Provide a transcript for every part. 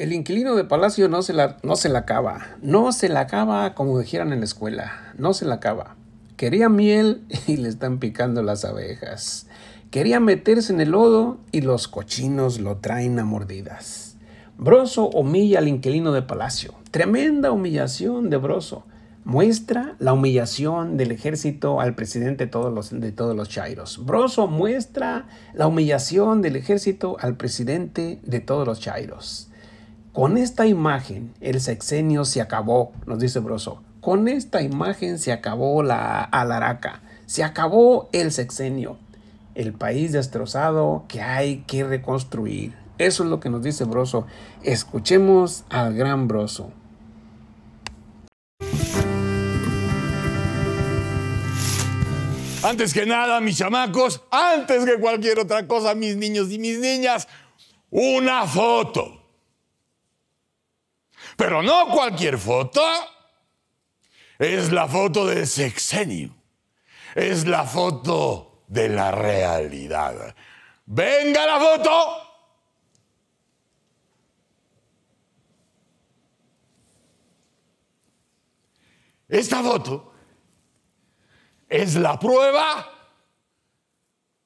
El inquilino de Palacio no se, la, no se la acaba, no se la acaba como dijeran en la escuela, no se la acaba. Quería miel y le están picando las abejas. Quería meterse en el lodo y los cochinos lo traen a mordidas. Broso humilla al inquilino de Palacio. Tremenda humillación de Broso. Muestra la humillación del ejército al presidente todos los, de todos los chairos. Broso muestra la humillación del ejército al presidente de todos los chairos. Con esta imagen el sexenio se acabó, nos dice Broso. Con esta imagen se acabó la alaraca, se acabó el sexenio. El país destrozado que hay que reconstruir. Eso es lo que nos dice Broso. Escuchemos al gran Broso. Antes que nada, mis chamacos, antes que cualquier otra cosa, mis niños y mis niñas, una foto pero no cualquier foto. Es la foto del sexenio. Es la foto de la realidad. Venga la foto. Esta foto es la prueba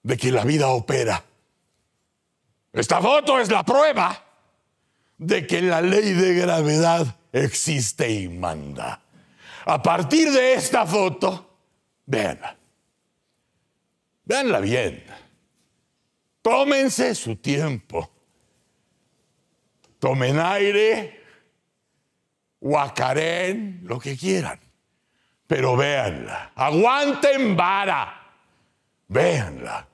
de que la vida opera. Esta foto es la prueba de que la ley de gravedad existe y manda. A partir de esta foto, véanla. Véanla bien. Tómense su tiempo. Tomen aire, guacaren, lo que quieran. Pero véanla. Aguanten vara. Véanla.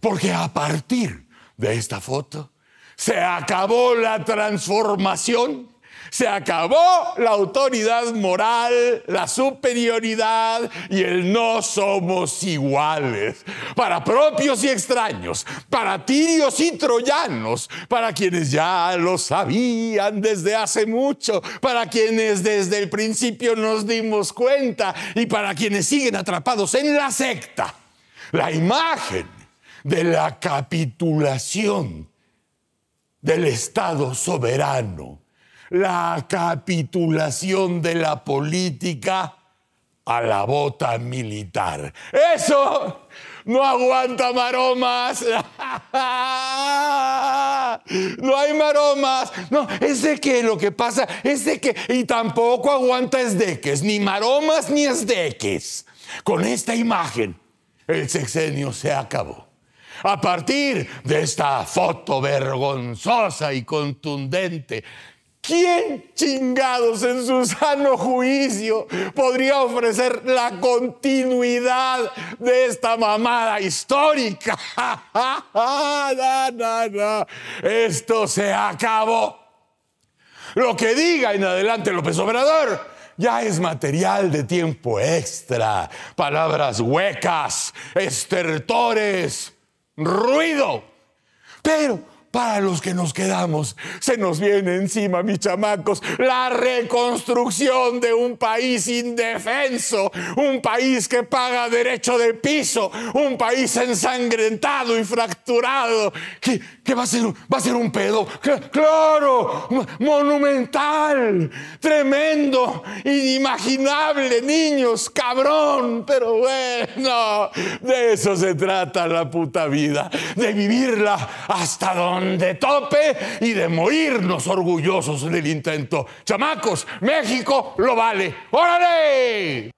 Porque a partir de esta foto, se acabó la transformación. Se acabó la autoridad moral, la superioridad y el no somos iguales. Para propios y extraños, para tirios y troyanos, para quienes ya lo sabían desde hace mucho, para quienes desde el principio nos dimos cuenta y para quienes siguen atrapados en la secta. La imagen de la capitulación del Estado soberano, la capitulación de la política a la bota militar. Eso no aguanta maromas. No hay maromas. No, es de que lo que pasa es de que, y tampoco aguanta esdeques, ni maromas ni esdeques. Con esta imagen, el sexenio se acabó a partir de esta foto vergonzosa y contundente. ¿Quién chingados en su sano juicio podría ofrecer la continuidad de esta mamada histórica? no, no, no. Esto se acabó. Lo que diga en adelante López Obrador ya es material de tiempo extra, palabras huecas, estertores ruido. Pero para los que nos quedamos. Se nos viene encima, mis chamacos, la reconstrucción de un país indefenso, un país que paga derecho de piso, un país ensangrentado y fracturado. que va a ser? ¿Va a ser un pedo? ¡Claro! Monumental, tremendo, inimaginable, niños, cabrón, pero bueno, de eso se trata la puta vida, de vivirla hasta donde de tope y de morirnos orgullosos del intento. Chamacos, México lo vale. ¡Órale!